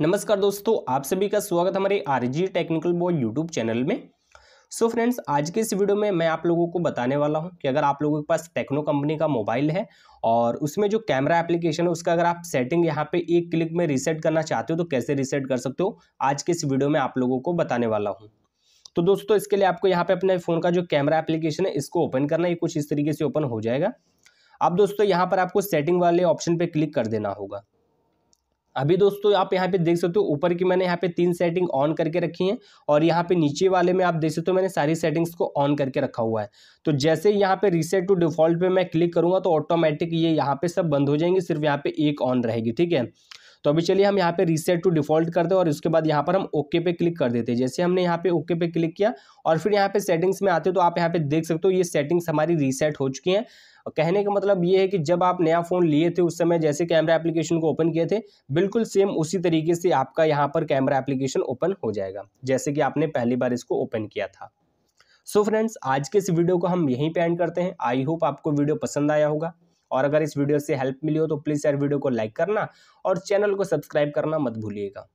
नमस्कार दोस्तों आप सभी का स्वागत हमारे R G technical boy YouTube channel में सो so फ्रेंड्स आज के इस वीडियो में मैं आप लोगों को बताने वाला हूं कि अगर आप लोगों के पास टेक्नो कंपनी का मोबाइल है और उसमें जो कैमरा एप्लीकेशन है उसका अगर आप सेटिंग यहां पे एक क्लिक में रीसेट करना चाहते हो तो कैसे रीसेट कर सकते हो आज के इस वीडियो में आप लोगों को बताने वाला हूँ तो दोस्तों इसके लिए आपको यहाँ पर अपने फ़ोन का जो कैमरा एप्लीकेशन है इसको ओपन करना है कुछ इस तरीके से ओपन हो जाएगा अब दोस्तों यहाँ पर आपको सेटिंग वाले ऑप्शन पर क्लिक कर देना होगा अभी दोस्तों आप यहाँ पे देख सकते हो ऊपर की मैंने यहाँ पे तीन सेटिंग ऑन करके रखी हैं और यहाँ पे नीचे वाले में आप देख सकते हो मैंने सारी सेटिंग्स को ऑन करके रखा हुआ है तो जैसे यहाँ पे रीसेट टू डिफॉल्ट पे मैं क्लिक करूँगा तो ऑटोमेटिक ये यहाँ पे सब बंद हो जाएंगे सिर्फ यहाँ पे एक ऑन रहेगी ठीक है तो अभी चलिए हम यहाँ पे रीसेट टू डिफॉल्ट करते हैं और उसके बाद यहाँ पर हम ओके पे क्लिक कर देते हैं जैसे हमने यहाँ पे ओके पे क्लिक किया और फिर यहाँ पे सेटिंग्स में आते हो तो आप यहाँ पे देख सकते हो ये सेटिंग्स हमारी रीसेट हो चुकी हैं कहने का मतलब ये है कि जब आप नया फ़ोन लिए थे उस समय जैसे कैमरा एप्लीकेशन को ओपन किए थे बिल्कुल सेम उसी तरीके से आपका यहाँ पर कैमरा एप्लीकेशन ओपन हो जाएगा जैसे कि आपने पहली बार इसको ओपन किया था सो so फ्रेंड्स आज के इस वीडियो को हम यहीं पे एंड करते हैं आई होप आपको वीडियो पसंद आया होगा और अगर इस वीडियो से हेल्प मिली हो तो प्लीज़ यार वीडियो को लाइक करना और चैनल को सब्सक्राइब करना मत भूलिएगा